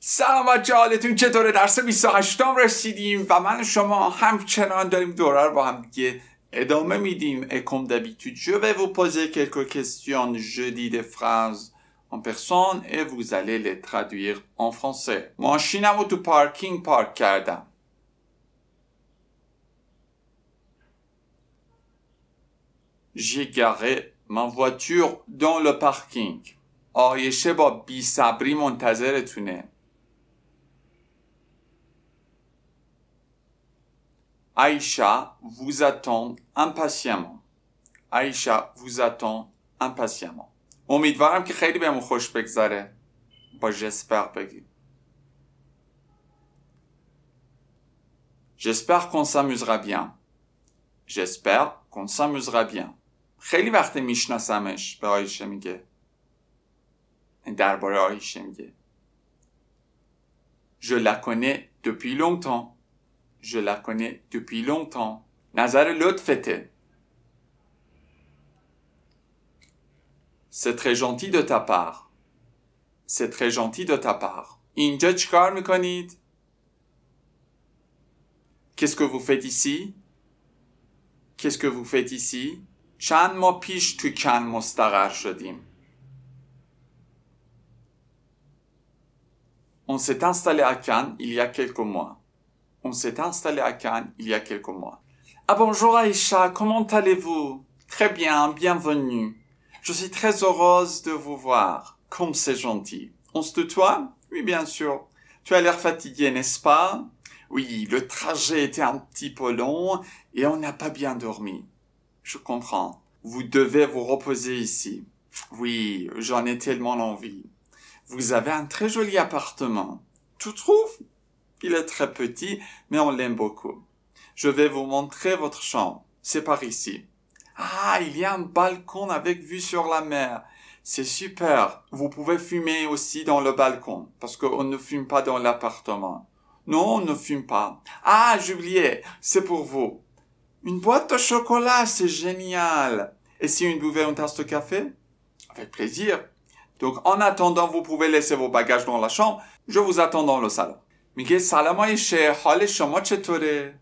سلام بچه حالتون چطوره درس 28 م رسیدیم و من و شما همچنان داریم دوره رو با هم دیگه ادامه میدیم اکوم دبی تو جو و پوزه کلکو کسیان جدید فرانز ان پرسون و وز علی لتردویر ان فرانسه ماشینم رو تو پارکینگ پارک کردم جی گره من voiture dans لپارکینگ آیشه با بی صبری منتظرتونه. Aïcha vous attend impatiemment. Aïcha vous attend impatiemment. امیدوارم که خیلی بهمون خوش بگذره. با j'espère بگیم. J'espère qu'on s'amusera bien. J'espère qu'on s'amusera bien. خیلی وقت میشناسمش به آیشه میگه. درباره آیشه میگه. Je la connais depuis longtemps je la connais depuis longtemps. Nazarelot fête. C'est très gentil de ta part. C'est très gentil de ta part. me quest Qu'est-ce que vous faites ici? Qu'est-ce que vous faites ici? Chan mon On s'est installé à Cannes il y a quelques mois. On s'est installé à Cannes il y a quelques mois. Ah bonjour Aïcha, comment allez-vous Très bien, bienvenue. Je suis très heureuse de vous voir. Comme c'est gentil. On se tutoie Oui, bien sûr. Tu as l'air fatiguée, n'est-ce pas Oui, le trajet était un petit peu long et on n'a pas bien dormi. Je comprends. Vous devez vous reposer ici. Oui, j'en ai tellement envie. Vous avez un très joli appartement. Tu trouves il est très petit, mais on l'aime beaucoup. Je vais vous montrer votre chambre. C'est par ici. Ah, il y a un balcon avec vue sur la mer. C'est super. Vous pouvez fumer aussi dans le balcon, parce qu'on ne fume pas dans l'appartement. Non, on ne fume pas. Ah, j'oubliais. C'est pour vous. Une boîte de chocolat, c'est génial. Et si une voulez une tasse de café? Avec plaisir. Donc, en attendant, vous pouvez laisser vos bagages dans la chambre. Je vous attends dans le salon. میگه سلام آیشه حال شما چطوره؟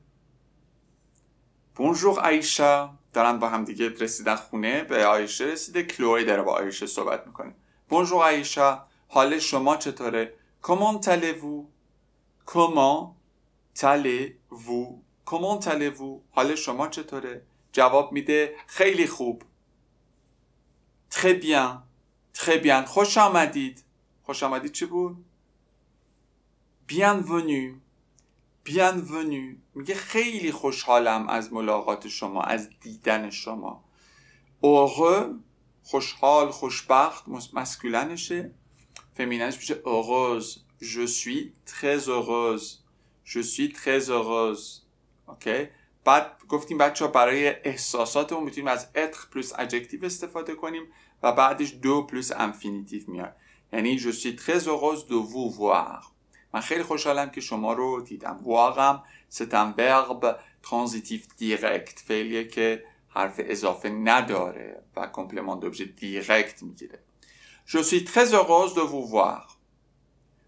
بونجور آیشه دارن با هم دیگه رسیدن خونه به آیشه رسیده کلوی داره با آیشه صحبت میکنه بونجور آیشه حال شما چطوره؟ کمان تله وو؟ کمان تله وو؟ کمان وو؟ حال شما چطوره؟ جواب میده خیلی خوب تری بیان خوش آمدید خوش آمدید چی بود؟ بیانونی بیانونی میگه خیلی خوشحالم از ملاقات شما از دیدن شما اوغه خوشحال خوشبخت مسکولنشه فمینش میشه اوغوز je suis très heureuse je suis très heureuse اوکی بعد گفتیم بچه ها برای احساساتمون میتونیم از اتر پلوس اجکتیب استفاده کنیم و بعدش دو پلوس انفینیتیو میاد یعنی je suis très heureuse de vous voir من خیلی خوشحالم که شما رو دیدم واقعا ستم ورب ترانزیتیف دیرکت فعلیه که حرف اضافه نداره و کمپلمان دوبجه دیرکت میگیره Je suis très heureuse de vous voir.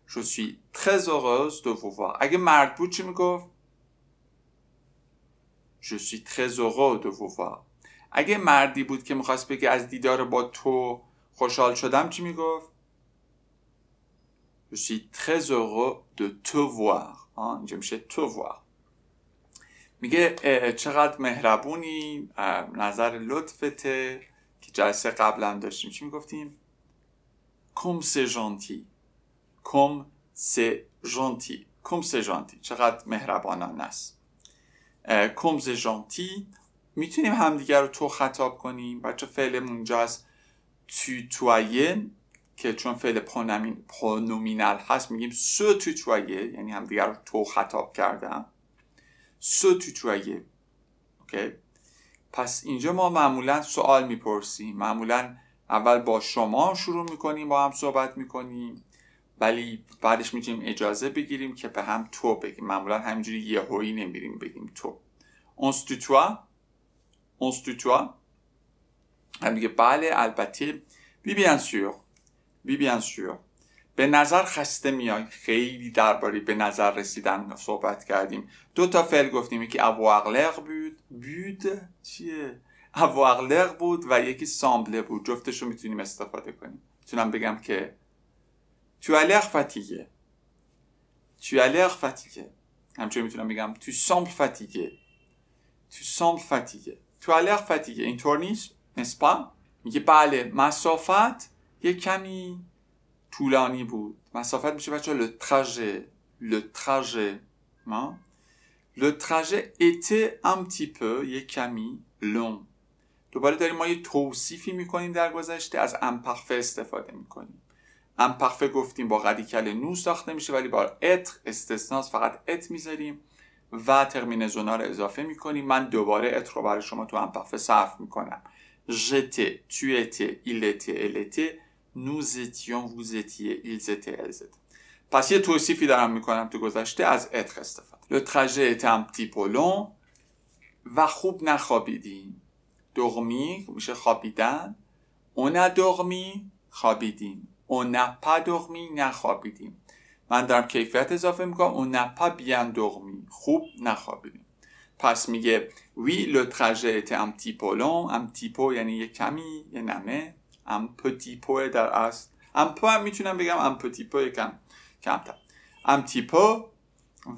Je suis très heureuse de vous voir. اگه مرد بود چی میگفت؟ Je suis très heureux de vous voir. اگه مردی بود که میخواست بگه از دیدار با تو خوشحال شدم چی میگفت؟ Je suis très heureux de te voir. اینجا میشه تو voir. میگه چقدر مهربونی نظر لطفته که جلسه قبلا داشتیم چی میگفتیم کم سه جانتی کم سه جانتی کم سه جانتی چقدر مهربانان است کم سه جانتی میتونیم همدیگر رو تو خطاب کنیم بچه فعلمون اونجا از تویتویه که چون فعل پانومینال هست میگیم سو توتوایه یعنی هم دیگر تو خطاب کردم سو توتوایه اوکی پس اینجا ما معمولا سوال میپرسیم معمولا اول با شما شروع میکنیم با هم صحبت میکنیم ولی بعدش میتونیم اجازه بگیریم که به هم تو بگیم معمولا همینجوری یهویی نمیریم بگیم تو اون توتوا اون هم بله البته بی بیان بیبیان شیو به نظر خسته میای خیلی درباره به نظر رسیدن صحبت کردیم دو تا فعل گفتیم یکی ابو اغلق بود بود چیه ابو اغلق بود و یکی سامبله بود جفتش رو میتونیم استفاده کنیم میتونم بگم که تو الگ فتیگه تو الگ فتیگه همچنین میتونم بگم تو سامبل فتیگه تو سامبل فتیگه تو الگ فتیگه اینطور نیست نسبا میگه بله مسافت یه کمی طولانی بود مسافت میشه بچه ها لتراجه لتراژه ما لتراژه اته ام تیپه یه کمی لون دوباره داریم ما یه توصیفی میکنیم در گذشته از امپرفه استفاده میکنیم امپرفه گفتیم با قدیکل نو ساخته میشه ولی با اتر استثناس فقط ات میذاریم و ترمینزونا رو اضافه میکنیم من دوباره ات رو برای شما تو امپرفه صرف میکنم جته، تویته، ایلته، الت nous étions vous étiez ils étaient پس یه توصیفی دارم میکنم تو گذشته از ات استفاده لو trajet était un و خوب نخوابیدیم دغمی میشه خوابیدن اون دغمی خوابیدیم اون پا دغمی نخوابیدیم من دارم کیفیت اضافه میکنم اون پا بیان دغمی خوب نخوابیدیم پس میگه وی لو trajet était un petit یعنی یه کمی یه نمه امپتیپو در اصل امپو هم میتونم بگم امپتیپو کم کمتر امتیپو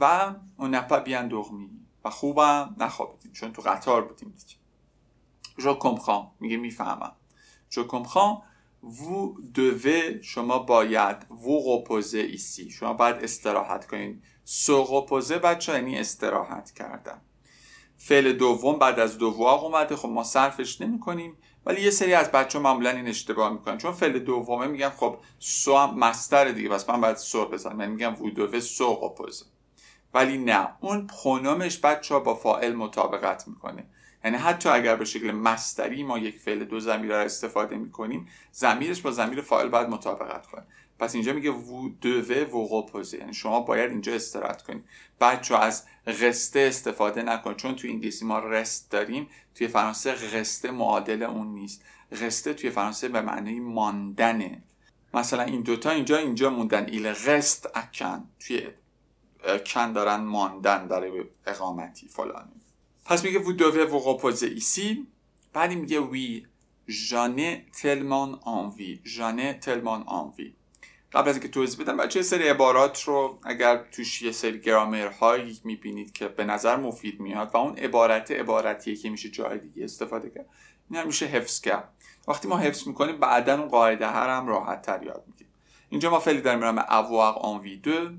و اون نپا بیان دغمی و خوبم نخوابیدیم چون تو قطار بودیم دیگه جو کمخان میگه میفهمم جو کمخان وو دوه شما باید وو ایسی شما باید استراحت کنید سو قپوزه بچه یعنی استراحت کردن فعل دوم بعد از دو واق اومده خب ما صرفش نمی کنیم ولی یه سری از بچه ها معمولا این اشتباه میکنن چون فعل دومه میگن خب سو هم مستر دیگه پس من باید سو بزنم یعنی میگم وودوه سو قپوزه خب ولی نه اون پرونومش بچه ها با فائل مطابقت میکنه یعنی حتی اگر به شکل مستری ما یک فعل دو زمیره را استفاده میکنیم زمیرش با زمیر فاعل باید مطابقت کنه پس اینجا میگه و دوه و غپوزه یعنی شما باید اینجا استراحت کنید بچه از قسته استفاده نکن چون توی انگلیسی ما رست داریم توی فرانسه غسته معادل اون نیست غسته توی فرانسه به معنی ماندنه مثلا این دوتا اینجا اینجا موندن ایل قست اکن توی کن دارن ماندن در اقامتی فلانی پس میگه و دوه و غپوزه ایسی بعدی میگه وی جانه تلمان آنوی جانه تلمان آنوی قبل از اینکه توضیح بدم بچه سری عبارات رو اگر توش یه سری گرامرهایی میبینید که به نظر مفید میاد و اون عبارت عبارتیه که میشه جای دیگه استفاده کرد این هم میشه حفظ کرد وقتی ما حفظ میکنیم بعدا اون قاعده هر هم راحت تر یاد اینجا ما فعلی داریم میرم اواق آن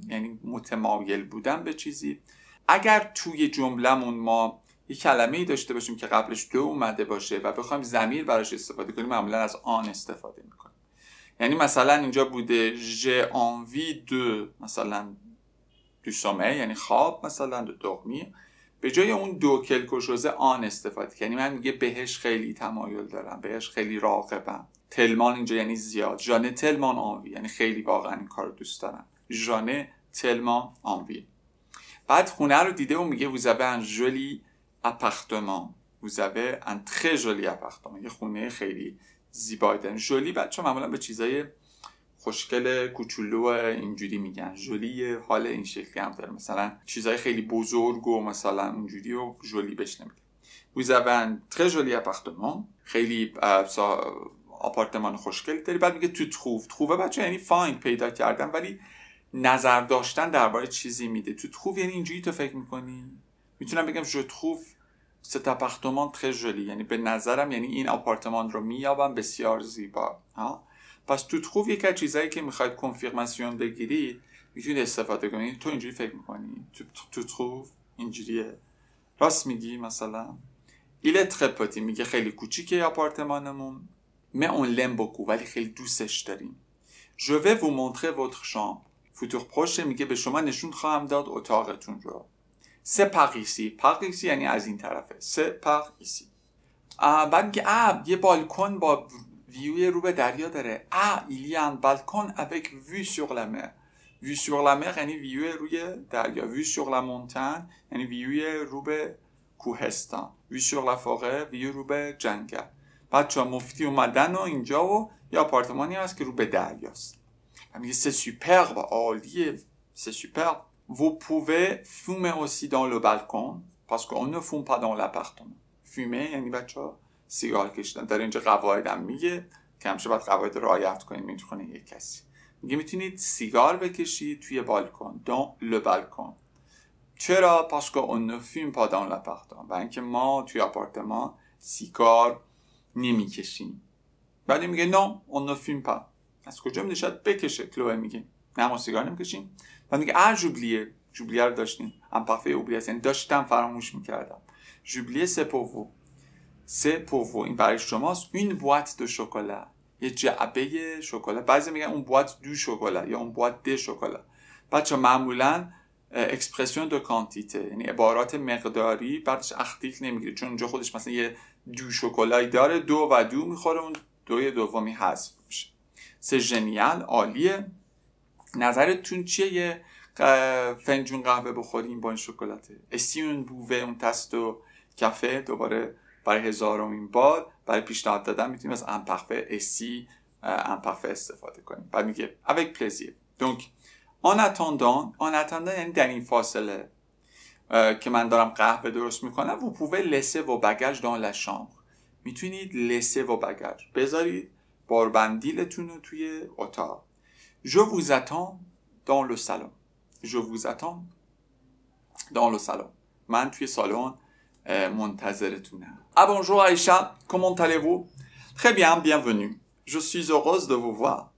یعنی متمایل بودن به چیزی اگر توی جملهمون ما یه کلمه ای داشته باشیم که قبلش دو اومده باشه و بخوایم زمیر براش استفاده کنیم معمولا از آن استفاده میکنیم یعنی مثلا اینجا بوده ژ آنوی دو مثلا دو یعنی خواب مثلا دو دغمی به جای اون دو کلکوشوزه آن استفاده یعنی من میگه بهش خیلی تمایل دارم بهش خیلی راقبم تلمان اینجا یعنی زیاد جانه تلمان آنوی یعنی خیلی واقعا این کار دوست دارم جانه تلمان آنوی بعد خونه رو دیده و میگه وزبه ان جولی وزبه ان جولی اپختمان یه خونه خیلی زیبایی جولی بچه معمولا به چیزای خوشگل کوچولو اینجوری میگن جولی حال این شکلی هم داره مثلا چیزای خیلی بزرگ و مثلا اونجوری و جولی بهش نمیگن vous avez un très joli appartement خیلی آپارتمان خوشگلی داری بعد میگه تو تخوف تخوفه بچه یعنی فاین پیدا کردن ولی نظر داشتن درباره چیزی میده تو تخوف یعنی اینجوری تو فکر میکنی میتونم بگم جو تخوف ست اپارتمان تر جلی یعنی به نظرم یعنی این آپارتمان رو میابم بسیار زیبا ها پس تو خوب یکی از چیزایی که میخواید کنفیرماسیون بگیرید میتونید استفاده کنید تو اینجوری فکر میکنی تو تو اینجوریه راست میگی مثلا ایل ترپاتی میگه خیلی کوچیک آپارتمانمون می اون لم ولی خیلی دوستش داریم Je vais vous montrer votre chambre. فوتور میگه به شما نشون خواهم داد اتاقتون رو سه پقیسی پقیسی یعنی از این طرفه سه پقیسی بعد میگه اه یه بالکن با ویوی رو به دریا داره اه ایلیان بالکن اوک وی شغلمه وی شغلمه یعنی ویوی روی دریا وی شغلمونتن یعنی ویوی رو کوهستان وی سور ویوی رو به جنگل بچه مفتی اومدن و اینجا و یه آپارتمانی هست که رو به دریاست میگه سه سوپر و عالیه سه سوپر vous pouvez fumer aussi dans le balcon parce qu'on ne fume pas dans l'appartement فیمه یعنی بچه ها سیگار کشیدن در اینجا قواعد هم میگه که همیشه باید قواعد رعایت کنید میتونه یک کسی میگه میتونید سیگار بکشید توی بالکن دان لو بالکن چرا پس که اون فیلم پا دان لپختان و اینکه ما توی آپارتمان سیگار نمیکشیم بعدی میگه نه اون فیلم پا از کجا میشه بکشه کلوه میگه نه ما سیگار نمیکشیم و میگه اه جوبلیه جوبلیه رو داشتیم پفه اوبلیه یعنی داشتم فراموش میکردم جوبلیه سپوو سپوو این برای شماست این بوات دو شکلات یه جعبه شکلات بعضی میگن اون بوات دو شکلات یا اون بوات د شکلات بچه معمولا اکسپرسیون دو کانتیته یعنی عبارات مقداری بعدش اختیک نمیگیره چون اونجا خودش مثلا یه دو شکلایی داره دو و دو میخوره اون دوی دومی حذف میشه سه جنیال عالیه نظرتون چیه یه فنجون قهوه بخوریم با این شکلاته استیون بووه اون و کفه دوباره برای هزارمین بار برای پیشنهاد دادن میتونیم از امپخفه اسی امپخفه استفاده کنیم بعد میگه avec plaisir دونک اون اتاندان اون یعنی در این فاصله که من دارم قهوه درست میکنم و پووه لسه و بگج دان لشام میتونید لسه و بگج بذارید باربندیلتون رو توی اتاق Je vous attends dans le salon. Je vous attends dans le salon. salon euh, Ah bonjour Aïcha, comment allez-vous? Très bien, bienvenue. Je suis heureuse de vous voir.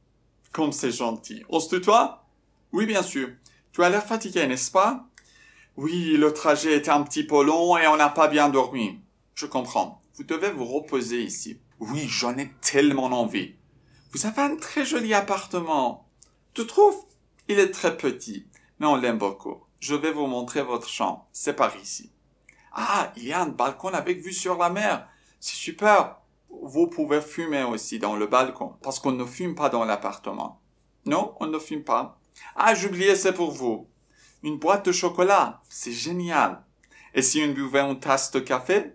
Comme c'est gentil. On se tutoie? Oui, bien sûr. Tu as l'air fatigué, n'est-ce pas? Oui, le trajet était un petit peu long et on n'a pas bien dormi. Je comprends. Vous devez vous reposer ici. Oui, j'en ai tellement envie. Vous avez un très joli appartement. Tu trouves? Il est très petit, mais on l'aime beaucoup. Je vais vous montrer votre chambre. C'est par ici. Ah, il y a un balcon avec vue sur la mer. C'est super. Vous pouvez fumer aussi dans le balcon, parce qu'on ne fume pas dans l'appartement. Non, on ne fume pas. Ah, j'oubliais, c'est pour vous. Une boîte de chocolat. C'est génial. Et si on buvait une tasse de café?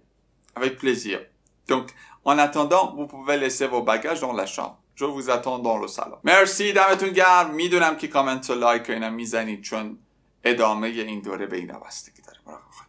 Avec plaisir. Donc, en attendant, vous pouvez laisser vos bagages dans la chambre. جو ویزتون دون رو مرسی دمتون گرم میدونم که کامنت و لایک و اینا میزنید چون ادامه این دوره به این وابستگی داره مراقب